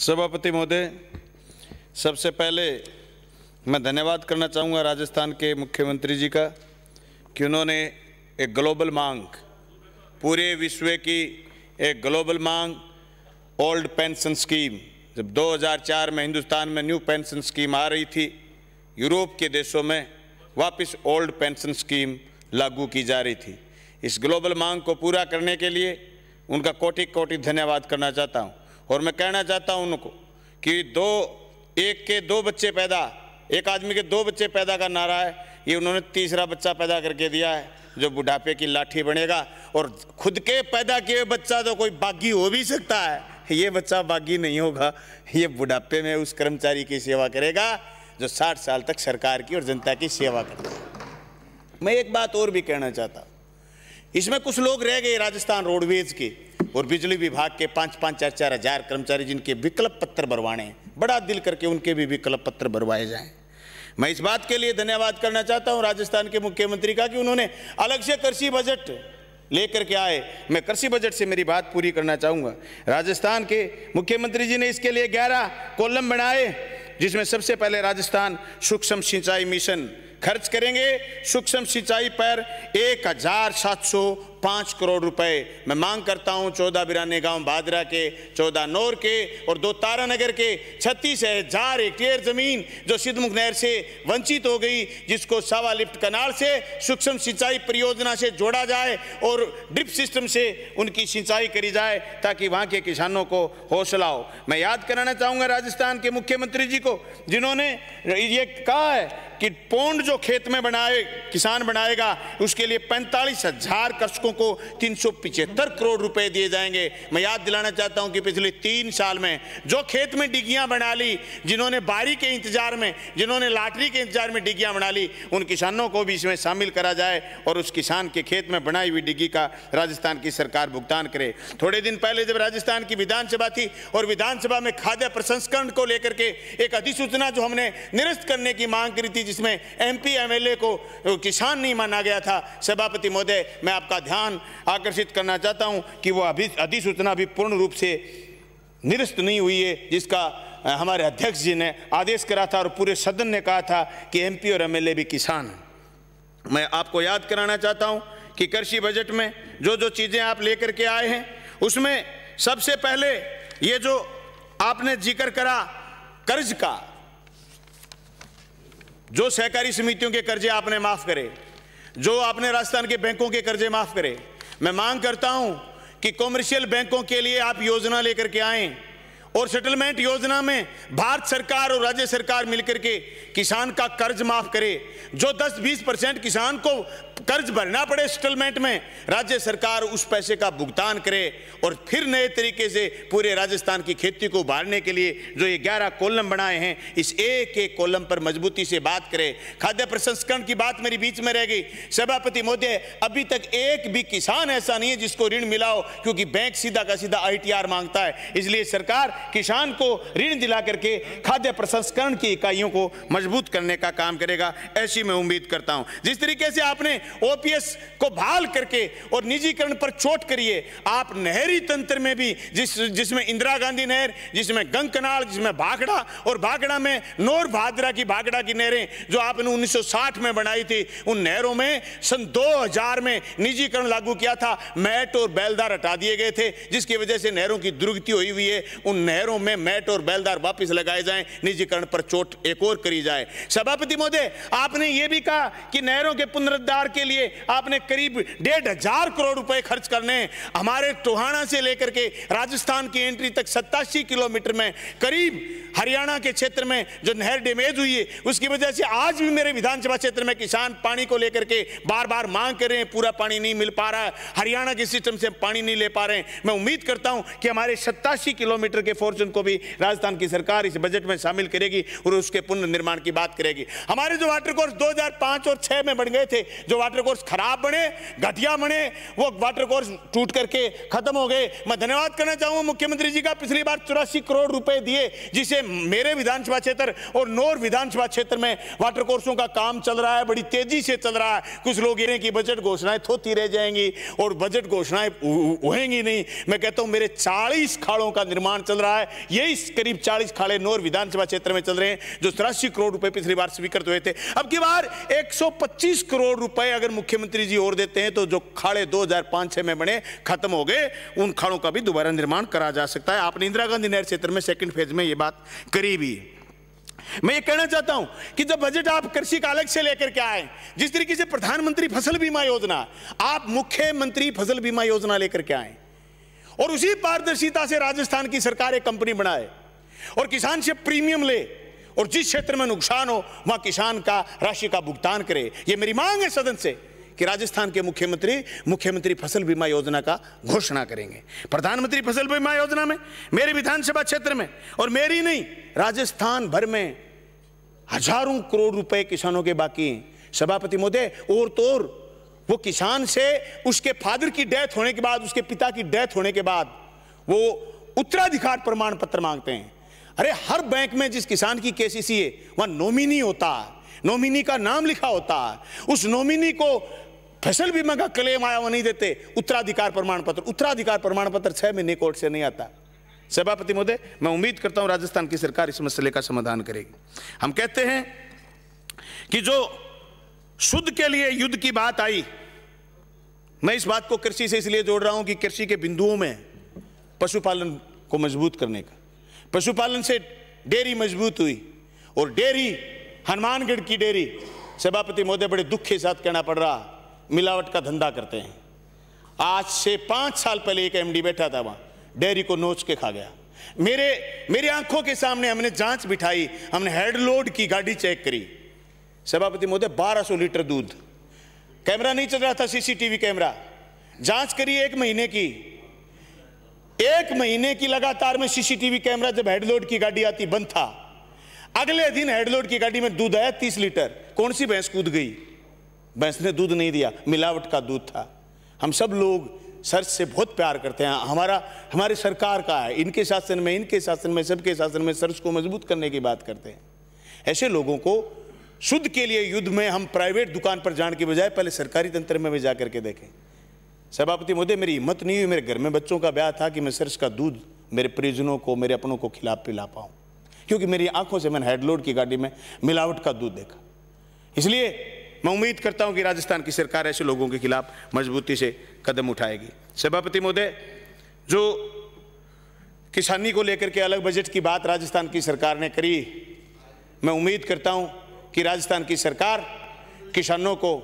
सभापति महोदय सबसे पहले मैं धन्यवाद करना चाहूँगा राजस्थान के मुख्यमंत्री जी का कि उन्होंने एक ग्लोबल मांग पूरे विश्व की एक ग्लोबल मांग ओल्ड पेंशन स्कीम जब 2004 में हिंदुस्तान में न्यू पेंशन स्कीम आ रही थी यूरोप के देशों में वापस ओल्ड पेंशन स्कीम लागू की जा रही थी इस ग्लोबल मांग को पूरा करने के लिए उनका कोटि कोटि धन्यवाद करना चाहता हूँ और मैं कहना चाहता हूँ उनको कि दो एक के दो बच्चे पैदा एक आदमी के दो बच्चे पैदा का नारा है ये उन्होंने तीसरा बच्चा पैदा करके दिया है जो बुढ़ापे की लाठी बनेगा और खुद के पैदा किए बच्चा तो कोई बागी हो भी सकता है ये बच्चा बागी नहीं होगा ये बुढ़ापे में उस कर्मचारी की सेवा करेगा जो 60 साल तक सरकार की और जनता की सेवा करता है मैं एक बात और भी कहना चाहता हूँ इसमें कुछ लोग रह गए राजस्थान रोडवेज के और बिजली विभाग के पाँच पाँच चार चार हजार कर्मचारी जिनके विकल्प पत्र भरवाने बड़ा दिल करके उनके भी विकल्प पत्र भरवाए जाएं मैं इस बात के लिए धन्यवाद करना चाहता हूं राजस्थान के मुख्यमंत्री का कि उन्होंने अलग से कृषि बजट लेकर के आए मैं कृषि बजट से मेरी बात पूरी करना चाहूँगा राजस्थान के मुख्यमंत्री जी ने इसके लिए ग्यारह कॉलम बनाए जिसमें सबसे पहले राजस्थान सूक्ष्म सिंचाई मिशन खर्च करेंगे सूक्ष्म सिंचाई पर एक हजार सात सौ पाँच करोड़ रुपए मैं मांग करता हूँ चौदह बिराने गांव बादरा के चौदह नौर के और दो तारा नगर के छत्तीस हजार हेक्टेयर जमीन जो सिद्धमुख नहर से वंचित हो गई जिसको सावा लिफ्ट कनाल से सूक्ष्म सिंचाई परियोजना से जोड़ा जाए और ड्रिप सिस्टम से उनकी सिंचाई करी जाए ताकि वहाँ के किसानों को हौसला हो मैं याद कराना चाहूँगा राजस्थान के मुख्यमंत्री जी को जिन्होंने ये कहा है कि पौंड जो खेत में बनाए किसान बनाएगा उसके लिए पैंतालीस हजार कृषकों को तीन सौ पिछहत्तर करोड़ रुपए दिए जाएंगे मैं याद दिलाना चाहता हूं कि पिछले तीन साल में जो खेत में डिग्गियां बना ली जिन्होंने बारी के इंतजार में जिन्होंने लाटरी के इंतजार में डिग्गियां बना ली उन किसानों को भी इसमें शामिल करा जाए और उस किसान के खेत में बनाई हुई डिग्गी का राजस्थान की सरकार भुगतान करे थोड़े दिन पहले जब राजस्थान की विधानसभा थी और विधानसभा में खाद्य प्रसंस्करण को लेकर के एक अधिसूचना जो हमने निरस्त करने की मांग करी थी जिसमें एमपी एमएलए को किसान नहीं माना गया था सभापति महोदय मैं आपका ध्यान आकर्षित करना चाहता हूं कि वो अभी अधिसूचना भी पूर्ण रूप से निरस्त नहीं हुई है जिसका हमारे अध्यक्ष जी ने आदेश करा था और पूरे सदन ने कहा था कि एमपी और एमएलए भी किसान हैं मैं आपको याद कराना चाहता हूँ कि कृषि बजट में जो जो चीज़ें आप लेकर के आए हैं उसमें सबसे पहले ये जो आपने जिक्र करा कर्ज का जो सहकारी समितियों के कर्जे आपने माफ करे जो आपने राजस्थान के बैंकों के कर्जे माफ करे मैं मांग करता हूं कि कॉमर्शियल बैंकों के लिए आप योजना लेकर के आए और सेटलमेंट योजना में भारत सरकार और राज्य सरकार मिलकर के किसान का कर्ज माफ करे जो 10-20 परसेंट किसान को कर्ज भरना पड़े सेटलमेंट में राज्य सरकार उस पैसे का भुगतान करे और फिर नए तरीके से पूरे राजस्थान की खेती को उभारने के लिए जो ये ग्यारह कॉलम बनाए हैं इस एक एक कॉलम पर मजबूती से बात करे खाद्य प्रसंस्करण की बात मेरी बीच में रह गई सभापति मोदी अभी तक एक भी किसान ऐसा नहीं है जिसको ऋण मिलाओ क्योंकि बैंक सीधा का सीधा आई मांगता है इसलिए सरकार किसान को ऋण दिला करके खाद्य प्रसंस्करण की इकाइयों को मजबूत करने का काम करेगा ऐसी मैं उम्मीद करता हूं जिस तरीके से आपने ओपीएस को भाल करके और निजीकरण पर चोट करिए आप नहरी तंत्र में भी जिस जिसमें इंदिरा गांधी नहर जिसमें गंगकनाल जिसमें भाखड़ा और भाखड़ा में नोर भादरा की भाखड़ा की नहरें जो आपने 1960 में बनाई थी उन नहरों में सन 2000 में निजीकरण लागू किया था मैट और बैलदार हटा दिए गए थे जिसकी वजह से नहरों की दुर्गति हुई हुई है उन नहरों में मैट और बैलदार वापिस लगाए जाए निजीकरण पर चोट एक और करी जाए सभापति महोदय आपने ये भी कहा कि नहरों के पुनरुद्धार के लिए आपने करीब डेढ़ हजार करोड़ रुपए खर्च करने हमारे टोहाना से लेकर के राजस्थान की एंट्री तक सत्तासी किलोमीटर में करीब हरियाणा के क्षेत्र में जो नहर डेमेज हुई है उसकी वजह से आज भी मेरे विधानसभा क्षेत्र में किसान पानी को लेकर के बार बार मांग कर रहे हैं पूरा पानी नहीं मिल पा रहा हरियाणा के सिस्टम से पानी नहीं ले पा रहे हैं मैं उम्मीद करता हूं कि हमारे सत्तासी किलोमीटर के फॉर्चून को भी राजस्थान की सरकार इस बजट में शामिल करेगी और उसके पुनर्निर्माण की बात करेगी हमारे जो वाटर कोर्स दो और छह में बढ़ गए थे जो वाटर कोर्स खराब बने घटिया बने वो वाटर कोर्स टूट करके खत्म हो गए मैं धन्यवाद करना चाहूंगा मुख्यमंत्री जी का पिछली बार चौरासी करोड़ रुपए दिए जिसे मेरे विधानसभा क्षेत्र और नोर विधानसभा क्षेत्र में वाटर कोर्सों का काम चल रहा है बड़ी तेजी से चल रहा है कुछ लोग ये कि बजट घोषणाएं थोती रह जाएंगी और बजट घोषणाएं होएंगी नहीं मैं कहता हूं मेरे चालीस खाड़ों का निर्माण चल रहा है यही करीब चालीस खाड़े नोर विधानसभा क्षेत्र में चल रहे हैं जो चौरासी करोड़ रुपए पिछली बार स्वीकृत हुए थे अब की बार एक करोड़ रुपए अगर मुख्यमंत्री जी और देते हैं तो जो खाड़े 2005-6 में बने खत्म हो गए उन खाड़ों का भी दोबारा निर्माण करा जा सकता है आपने इंदिरा गांधी नहर क्षेत्र में सेकंड फेज में ये बात करी भी मैं ये कहना चाहता हूं कि जब बजट आप कृषि का अलग से लेकर के आए जिस तरीके से प्रधानमंत्री फसल बीमा योजना आप मुख्यमंत्री फसल बीमा योजना लेकर के आए और उसी पारदर्शिता से राजस्थान की सरकार एक कंपनी बनाए और किसान से प्रीमियम ले और जिस क्षेत्र में नुकसान हो वहां किसान का राशि का भुगतान करे ये मेरी मांग है सदन से कि राजस्थान के मुख्यमंत्री मुख्यमंत्री फसल बीमा योजना का घोषणा करेंगे प्रधानमंत्री फसल बीमा योजना में मेरे विधानसभा क्षेत्र में और मेरी नहीं राजस्थान भर में हजारों करोड़ रुपए किसानों के बाकी हैं सभापति मोदे और तो और वो किसान से उसके फादर की डेथ होने के बाद उसके पिता की डेथ होने के बाद वो उत्तराधिकार प्रमाण पत्र मांगते हैं अरे हर बैंक में जिस किसान की केसीसी है वहां नोमिनी होता है नोमिनी का नाम लिखा होता है उस नोमिनी को फसल बीमा का क्लेम आया वो नहीं देते उत्तराधिकार प्रमाण पत्र उत्तराधिकार प्रमाण पत्र छह महीने कोर्ट से नहीं आता सभापति महोदय मैं उम्मीद करता हूं राजस्थान की सरकार इस मसले का समाधान करेगी हम कहते हैं कि जो शुद्ध के लिए युद्ध की बात आई मैं इस बात को कृषि से इसलिए जोड़ रहा हूं कि कृषि के बिंदुओं में पशुपालन को मजबूत करने का पशुपालन से डेयरी मजबूत हुई और डेयरी हनुमानगढ़ की डेयरी सभापति मोदी बड़े दुख के साथ कहना पड़ रहा मिलावट का धंधा करते हैं आज से पाँच साल पहले एक एमडी बैठा था वहाँ डेयरी को नोच के खा गया मेरे मेरी आंखों के सामने हमने जांच बिठाई हमने हेडलोड की गाड़ी चेक करी सभापति मोदी बारह लीटर दूध कैमरा नहीं चल रहा था सीसीटीवी कैमरा जांच करी एक महीने की एक महीने की लगातार में सीसीटीवी कैमरा जब हेडलोड की गाड़ी आती बंद था अगले दिन हेडलोड की गाड़ी में दूध आया तीस लीटर कौन सी भैंस कूद गई भैंस ने दूध नहीं दिया मिलावट का दूध था हम सब लोग सर से बहुत प्यार करते हैं हमारा हमारी सरकार का है इनके शासन में इनके शासन में सबके शासन में सर्च को मजबूत करने की बात करते हैं ऐसे लोगों को शुद्ध के लिए युद्ध में हम प्राइवेट दुकान पर जाने के बजाय पहले सरकारी तंत्र में भी जा करके देखें सभापति मोदी मेरी हिम्मत नहीं हुई मेरे घर में बच्चों का ब्याह था कि मैं सिर्स का दूध मेरे परिजनों को मेरे अपनों को खिला पिला पाऊँ क्योंकि मेरी आंखों से मैंने हेडलोड की गाड़ी में मिलावट का दूध देखा इसलिए मैं उम्मीद करता हूं कि राजस्थान की सरकार ऐसे लोगों के खिलाफ मजबूती से कदम उठाएगी सभापति महोदय जो किसानी को लेकर के अलग बजट की बात राजस्थान की सरकार ने करी मैं उम्मीद करता हूं कि राजस्थान की सरकार किसानों को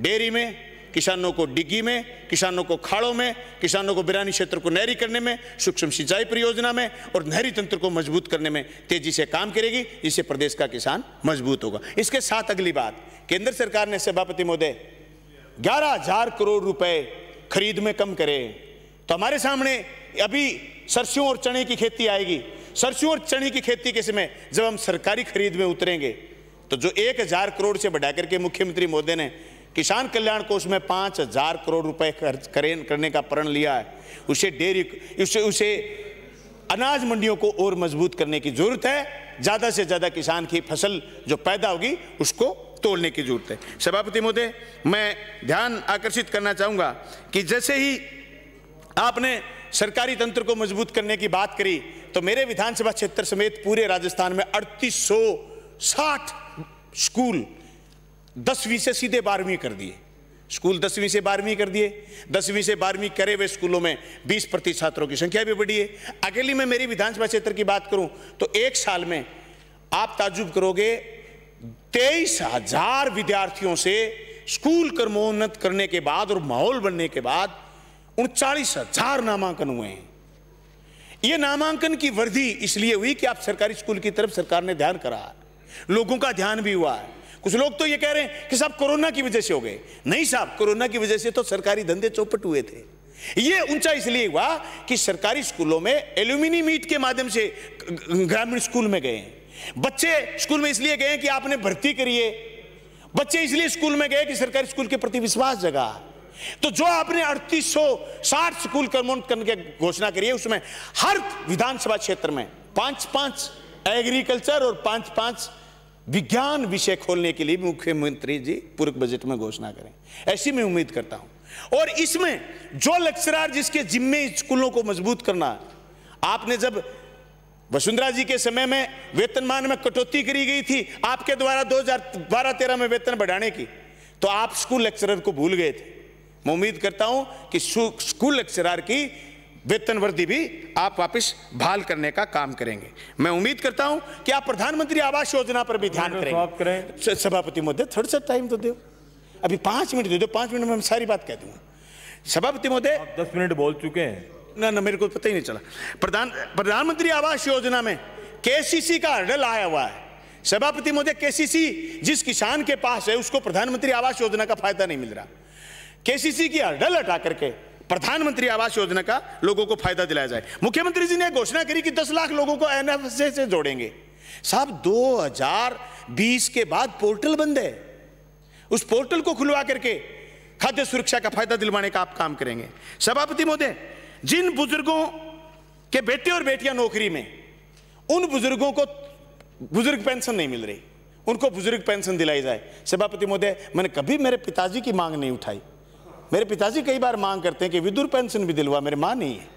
डेयरी में किसानों को डिग्गी में किसानों को खाड़ों में किसानों को बिरानी क्षेत्र को नहरी करने में सूक्ष्म सिंचाई परियोजना में और नहरी तंत्र को मजबूत करने में तेजी से काम करेगी जिससे प्रदेश का किसान मजबूत होगा इसके साथ अगली बात केंद्र सरकार ने सभापति महोदय ग्यारह हजार करोड़ रुपए खरीद में कम करे तो हमारे सामने अभी सरसों और चने की खेती आएगी सरसों और चने की खेती के समय जब हम सरकारी खरीद में उतरेंगे तो जो एक हजार करोड़ से बढ़ाकर के मुख्यमंत्री मोदी ने किसान कल्याण कोष में पाँच हजार करोड़ रुपए खर्च करें करने का प्रण लिया है उसे डेयरी उसे उसे अनाज मंडियों को और मजबूत करने की जरूरत है ज़्यादा से ज़्यादा किसान की फसल जो पैदा होगी उसको तोड़ने की जरूरत है सभापति महोदय मैं ध्यान आकर्षित करना चाहूँगा कि जैसे ही आपने सरकारी तंत्र को मजबूत करने की बात करी तो मेरे विधानसभा क्षेत्र समेत पूरे राजस्थान में अड़तीस सौ साठ स्कूल दसवीं से सीधे बारहवीं कर दिए स्कूल दसवीं से बारहवीं कर दिए दसवीं से बारहवीं करे हुए स्कूलों में बीस प्रतिशत छात्रों की संख्या भी बढ़ी है अकेली में मेरी विधानसभा क्षेत्र की बात करूं तो एक साल में आप ताजुब करोगे तेईस हजार विद्यार्थियों से स्कूल कर्मोन्नत करने के बाद और माहौल बनने के बाद उनचालीस हजार नामांकन हुए हैं यह नामांकन की वृद्धि इसलिए हुई कि आप सरकारी स्कूल की तरफ सरकार ने ध्यान करा लोगों का ध्यान भी हुआ है कुछ लोग तो ये कह रहे हैं कि साहब कोरोना की वजह से हो गए नहीं साहब कोरोना की वजह से तो सरकारी धंधे चौपट हुए थे ये ऊंचा इसलिए हुआ कि सरकारी स्कूलों में एल्यूमिनी मीट के माध्यम से ग्रामीण स्कूल में गए बच्चे स्कूल में इसलिए गए कि आपने भर्ती करिए बच्चे इसलिए स्कूल में गए कि सरकारी स्कूल के प्रति विश्वास जगा तो जो आपने अड़तीस सौ साठ स्कूल क्रमोन्नत करने की घोषणा करी है उसमें हर विधानसभा क्षेत्र में पांच पांच एग्रीकल्चर और पांच पांच विज्ञान विषय खोलने के लिए मुख्यमंत्री जी पूर्व बजट में घोषणा करें ऐसी मैं उम्मीद करता हूं और इसमें जो लेक्चरार जिसके जिम्मे स्कूलों को मजबूत करना आपने जब वसुंधरा जी के समय में वेतनमान में कटौती करी गई थी आपके द्वारा 2012-13 में वेतन बढ़ाने की तो आप स्कूल लेक्चरर को भूल गए थे मैं उम्मीद करता हूं कि स्कूल लेक्चरार की वेतन वृद्धि भी आप वापस बहाल करने का काम करेंगे मैं उम्मीद करता हूं कि आप प्रधानमंत्री आवास योजना पर भी ध्यान करें सभापति महोदय थोड़ा सा टाइम तो दो अभी पांच मिनट दे दो पांच मिनट में सारी बात कह दूंगा सभापति महोदय दस मिनट बोल चुके हैं ना ना मेरे को पता ही नहीं चला प्रधान प्रधानमंत्री आवास योजना में केसीसी का हर्डल आया हुआ है सभापति महोदय केसीसी जिस किसान के पास है उसको प्रधानमंत्री आवास योजना का फायदा नहीं मिल रहा केसीसी की हर्डल हटा करके प्रधानमंत्री आवास योजना का लोगों को फायदा दिलाया जाए मुख्यमंत्री जी ने घोषणा करी कि 10 लाख लोगों को एन से जोड़ेंगे साहब 2020 के बाद पोर्टल बंद है उस पोर्टल को खुलवा करके खाद्य सुरक्षा का फायदा दिलवाने का आप काम करेंगे सभापति महोदय जिन बुजुर्गों के बेटे और बेटियां नौकरी में उन बुजुर्गों को बुजुर्ग पेंशन नहीं मिल रही उनको बुजुर्ग पेंशन दिलाई जाए सभापति महोदय मैंने कभी मेरे पिताजी की मांग नहीं उठाई मेरे पिताजी कई बार मांग करते हैं कि विदुर पेंशन भी दिलवा मेरी माँ नहीं है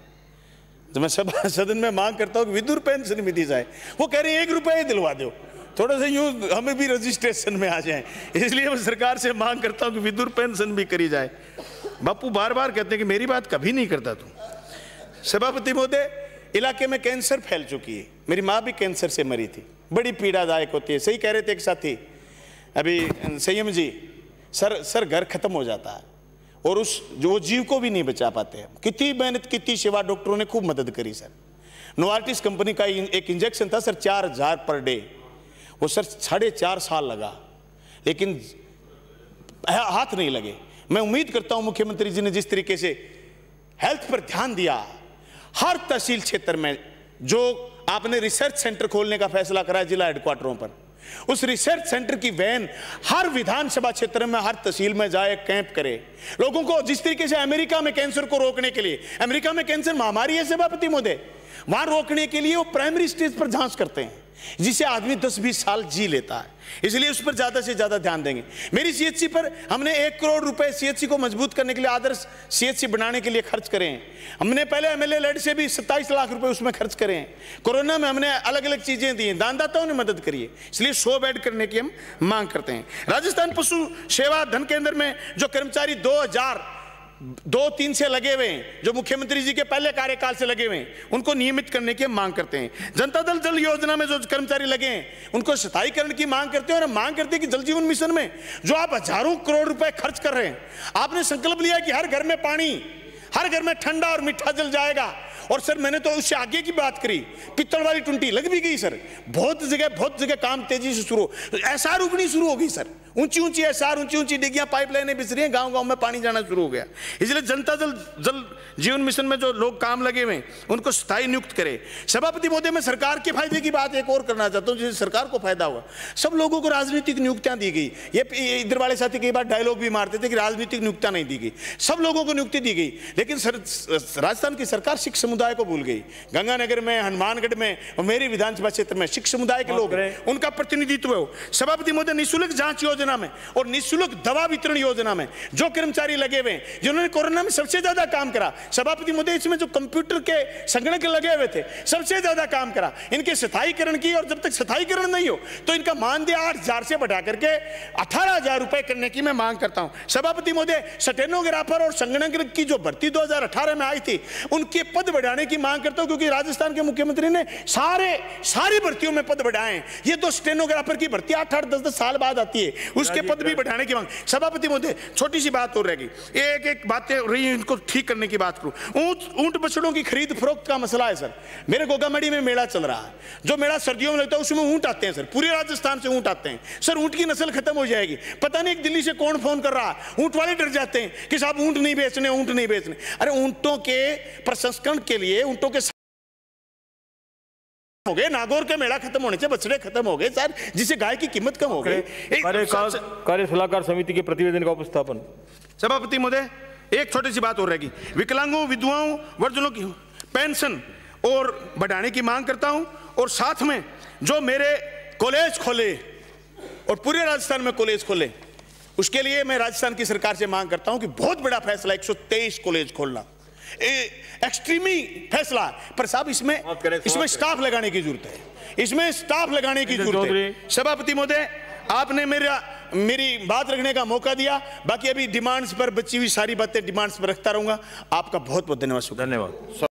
तो मैं सब सदन में मांग करता हूँ कि विदुर पेंशन भी दी जाए वो कह रहे हैं एक रुपया ही दिलवा दो थोड़ा सा यूँ हमें भी रजिस्ट्रेशन में आ जाए इसलिए मैं सरकार से मांग करता हूँ कि विदुर पेंशन भी करी जाए बापू बार बार कहते हैं कि मेरी बात कभी नहीं करता तू सभापति महोदय इलाके में कैंसर फैल चुकी है मेरी माँ भी कैंसर से मरी थी बड़ी पीड़ादायक होती है सही कह रहे थे एक साथी अभी संयम जी सर सर घर खत्म हो जाता है और उस जो जीव को भी नहीं बचा पाते हैं कितनी मेहनत कितनी सेवा डॉक्टरों ने खूब मदद करी सर नोवार्टिस कंपनी का एक इंजेक्शन था सर चार हजार पर डे वो सर साढ़े चार साल लगा लेकिन हाथ नहीं लगे मैं उम्मीद करता हूं मुख्यमंत्री जी ने जिस तरीके से हेल्थ पर ध्यान दिया हर तहसील क्षेत्र में जो आपने रिसर्च सेंटर खोलने का फैसला करा जिला हेडक्वार्टरों पर उस रिसर्च सेंटर की वैन हर विधानसभा क्षेत्र में हर तहसील में जाए कैंप करे लोगों को जिस तरीके से अमेरिका में कैंसर को रोकने के लिए अमेरिका में कैंसर महामारी है सभापति मोदे वहां रोकने के लिए वो प्राइमरी स्टेज पर जांच करते हैं जिसे आदमी 10-20 साल जी लेता है इसलिए उस पर ज़्यादा से ज़्यादा ध्यान देंगे मेरी सीएचसी पर हमने एक करोड़ रुपए सीएचसी को मजबूत करने के लिए आदर्श सीएचसी बनाने के लिए खर्च करें हमने पहले एमएलए लड़ से भी सत्ताईस लाख रुपए उसमें खर्च करें कोरोना में हमने अलग अलग चीज़ें दी दानदाताओं ने मदद करी है इसलिए सौ बेड करने की हम मांग करते हैं राजस्थान पशु सेवा धन केंद्र में जो कर्मचारी दो दो तीन से लगे हुए जो मुख्यमंत्री जी के पहले कार्यकाल से लगे हुए उनको नियमित करने की मांग करते हैं जनता दल जल योजना में जो कर्मचारी लगे हैं उनको स्थायीकरण की मांग करते हैं और मांग करते हैं कि जल जीवन मिशन में जो आप हजारों करोड़ रुपए खर्च कर रहे हैं आपने संकल्प लिया कि हर घर में पानी हर घर में ठंडा और मीठा जल जाएगा और सर मैंने तो उससे आगे की बात करी पित्तल वाली टुंटी लग भी गई सर बहुत जगह बहुत जगह काम तेजी से शुरू ऐसा रुकनी शुरू होगी सर ऊंची ऊंची एसार ऊंची ऊंची डिग्गियां पाइपलाइनें रही हैं गांव गांव में पानी जाना शुरू हो गया इसलिए जनता जल जल जीवन मिशन में जो लोग काम लगे हुए उनको स्थायी नियुक्त करे सभापति महोदय में सरकार के फायदे की बात एक और करना चाहता हूँ जिससे सरकार को फायदा हुआ सब लोगों को राजनीतिक नियुक्तियां दी गई ये इधर वाले साथी कई बार डायलॉग भी मारते थे कि राजनीतिक नियुक्तियां नहीं दी गई सब लोगों को नियुक्ति दी गई लेकिन राजस्थान की सरकार सिख समुदाय को भूल गई गंगानगर में हनुमानगढ़ में और मेरी विधानसभा क्षेत्र में सिख समुदाय के लोग उनका प्रतिनिधित्व हो सभापति महोदय निःशुल्क जांच योजना योजना में और निःशुल्क दवा वितरण योजना में जो कर्मचारी लगे हुए जिन्होंने कोरोना में सबसे ज्यादा काम करा सभापति मोदी इसमें जो कंप्यूटर के संगणक लगे हुए थे सबसे ज्यादा काम करा इनके स्थायीकरण की और जब तक स्थायीकरण नहीं हो तो इनका मानदेय आठ हजार से बढ़ा करके अठारह हजार रुपए करने की मैं मांग करता हूं सभापति मोदी सटेनोग्राफर और संगणक की जो भर्ती 2018 में आई थी उनके पद बढ़ाने की मांग करता हूं क्योंकि राजस्थान के मुख्यमंत्री ने सारे सारी भर्तियों में पद बढ़ाए ये तो स्टेनोग्राफर की भर्ती आठ आठ दस दस साल बाद आती है उसके पद भी बढ़ाने की मांग सभापति महोदय छोटी सी बात और रहेगी एक एक बातें रही इनको ठीक करने की बात करूं ऊंट ऊंट बछड़ों की खरीद फरोख्त का मसला है सर मेरे गोगामढ़ी में मेला चल रहा है जो मेला सर्दियों में लगता है उसमें ऊंट आते हैं सर पूरे राजस्थान से ऊंट आते हैं सर ऊंट की नस्ल खत्म हो जाएगी पता नहीं दिल्ली से कौन फोन कर रहा है ऊँट वाले डर जाते हैं कि साहब ऊंट नहीं बेचने ऊंट नहीं बेचने अरे ऊंटों के प्रसंस्करण के लिए ऊंटों के हो गए नागौर का मेला खत्म होने से बछड़े खत्म हो गए सर जिसे गाय की कीमत कम हो गई कार्य सलाहकार समिति के प्रतिवेदन का उपस्थापन सभापति महोदय एक छोटी सी बात हो रहेगी विकलांगों विधवाओं वर्जनों की पेंशन और बढ़ाने की मांग करता हूं और साथ में जो मेरे कॉलेज खोले और पूरे राजस्थान में कॉलेज खोले उसके लिए मैं राजस्थान की सरकार से मांग करता हूं कि बहुत बड़ा फैसला 123 कॉलेज खोलना एक्सट्रीमी फैसला पर साहब इसमें इसमें स्टाफ लगाने की जरूरत है इसमें स्टाफ लगाने की अच्छा, जरूरत है सभापति महोदय आपने मेरा मेरी बात रखने का मौका दिया बाकी अभी डिमांड्स पर बची हुई सारी बातें डिमांड्स पर रखता रहूंगा आपका बहुत बहुत धन्यवाद धन्यवाद